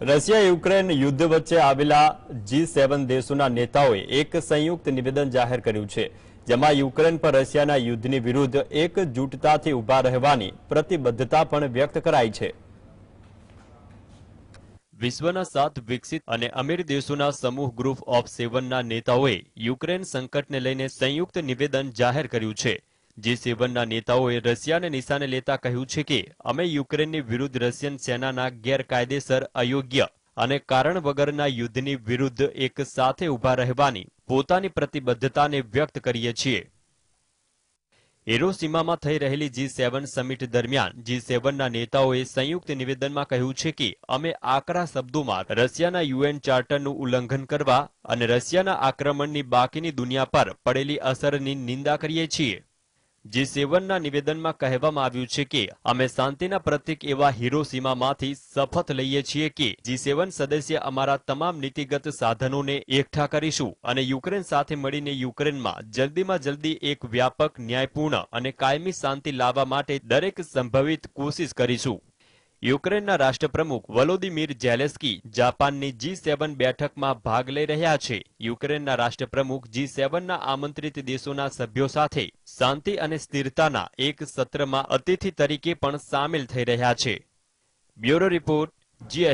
Russia Ukraine યુદ્ધ વચ્ચે આવેલા જી સેવન દેશોના નેતાઓએ એક સંયુક્ત નિવેદન જાહેર કર્યું છે જેમાં યુક્રેન પર રશિયાના યુદ્ધની વિરુદ્ધ એકજૂટતાથી ઉભા રહેવાની પ્રતિબદ્ધતા પણ વ્યક્ત કરાઈ છે વિશ્વના સાત વિકસિત અને અમીર દેશોના સમૂહ ગ્રુપ ઓફ સેવનના નેતાઓએ યુક્રેન સંકટને લઈને સંયુક્ત નિવેદન જાહેર કર્યું છે જી સેવનના નેતાઓએ રશિયાને નિશાને લેતા કહ્યું છે કે અમે યુક્રેનની વિરુદ્ધ રશિયન સેનાના ગેરકાયદેસર અયોગ્ય અને કારણ વગરના યુદ્ધની વિરુદ્ધ એક સાથે ઊભા રહેવાની પોતાની પ્રતિબદ્ધતાને વ્યક્ત કરીએ છીએ એરોસીમામાં થઈ રહેલી જી સેવન સમિટ દરમિયાન જી સેવનના નેતાઓએ સંયુક્ત નિવેદનમાં કહ્યું છે કે અમે આકરા શબ્દોમાં રશિયાના યુએન ચાર્ટરનું ઉલ્લંઘન કરવા અને રશિયાના આક્રમણની બાકીની દુનિયા પર પડેલી અસરની નિંદા કરીએ છીએ જે સેવનના નિવેદનમાં કહેવામાં આવ્યું છે કે અમે શાંતિના પ્રતિક એવા હીરો સીમામાંથી શપથ લઈએ છીએ કે જી સેવન સદસ્ય અમારા તમામ નીતિગત સાધનોને એકઠા કરીશું અને યુક્રેન સાથે મળીને યુક્રેનમાં જલ્દીમાં જલ્દી એક વ્યાપક ન્યાયપૂર્ણ અને કાયમી શાંતિ લાવવા માટે દરેક સંભવિત કોશિશ કરીશું યુક્રેનના રાષ્ટ્રપ્રમુખ વલોદિમીર જેલેસ્કી જાપાનની જી સેવન બેઠકમાં ભાગ લઈ રહ્યા છે યુક્રેનના રાષ્ટ્રપ્રમુખ જી સેવનના આમંત્રિત દેશોના સભ્યો સાથે શાંતિ અને સ્થિરતાના એક સત્રમાં અતિથિ તરીકે પણ સામેલ થઈ રહ્યા છે બ્યુરો રિપોર્ટ જીએસ